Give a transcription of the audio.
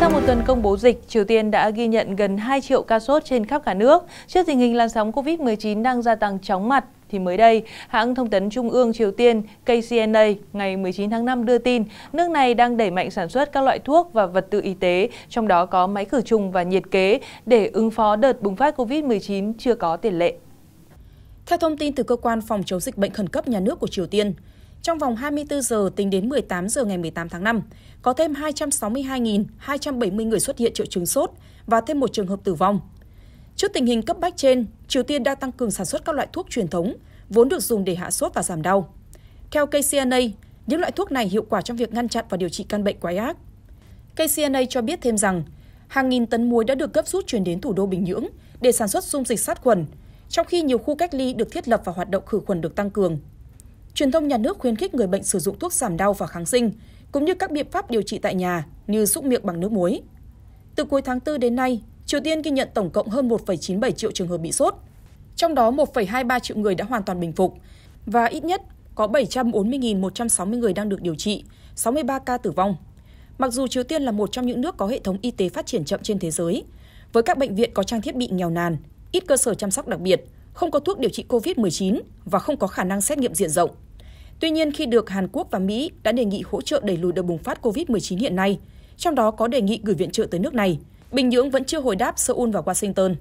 Sau một tuần công bố dịch, Triều Tiên đã ghi nhận gần 2 triệu ca sốt trên khắp cả nước. Trước tình hình làn sóng COVID-19 đang gia tăng chóng mặt, thì mới đây, hãng thông tấn Trung ương Triều Tiên KCNA ngày 19 tháng 5 đưa tin nước này đang đẩy mạnh sản xuất các loại thuốc và vật tư y tế, trong đó có máy khử trùng và nhiệt kế để ứng phó đợt bùng phát COVID-19 chưa có tiền lệ. Theo thông tin từ cơ quan phòng chống dịch bệnh khẩn cấp nhà nước của Triều Tiên, trong vòng 24 giờ tính đến 18 giờ ngày 18 tháng 5, có thêm 262.270 người xuất hiện triệu chứng sốt và thêm một trường hợp tử vong. Trước tình hình cấp bách trên, Triều Tiên đã tăng cường sản xuất các loại thuốc truyền thống vốn được dùng để hạ sốt và giảm đau. Theo KCNA, những loại thuốc này hiệu quả trong việc ngăn chặn và điều trị căn bệnh quái ác. KCNA cho biết thêm rằng, hàng nghìn tấn muối đã được gấp rút chuyển đến thủ đô Bình Nhưỡng để sản xuất dung dịch sát khuẩn, trong khi nhiều khu cách ly được thiết lập và hoạt động khử khuẩn được tăng cường. Truyền thông nhà nước khuyến khích người bệnh sử dụng thuốc giảm đau và kháng sinh, cũng như các biện pháp điều trị tại nhà như xúc miệng bằng nước muối. Từ cuối tháng 4 đến nay, Triều Tiên ghi nhận tổng cộng hơn 1,97 triệu trường hợp bị sốt, trong đó 1,23 triệu người đã hoàn toàn bình phục và ít nhất có 740.160 người đang được điều trị, 63 ca tử vong. Mặc dù Triều Tiên là một trong những nước có hệ thống y tế phát triển chậm trên thế giới, với các bệnh viện có trang thiết bị nghèo nàn, ít cơ sở chăm sóc đặc biệt, không có thuốc điều trị COVID-19 và không có khả năng xét nghiệm diện rộng. Tuy nhiên, khi được Hàn Quốc và Mỹ đã đề nghị hỗ trợ đẩy lùi đợt bùng phát COVID-19 hiện nay, trong đó có đề nghị gửi viện trợ tới nước này, Bình Nhưỡng vẫn chưa hồi đáp Seoul và Washington.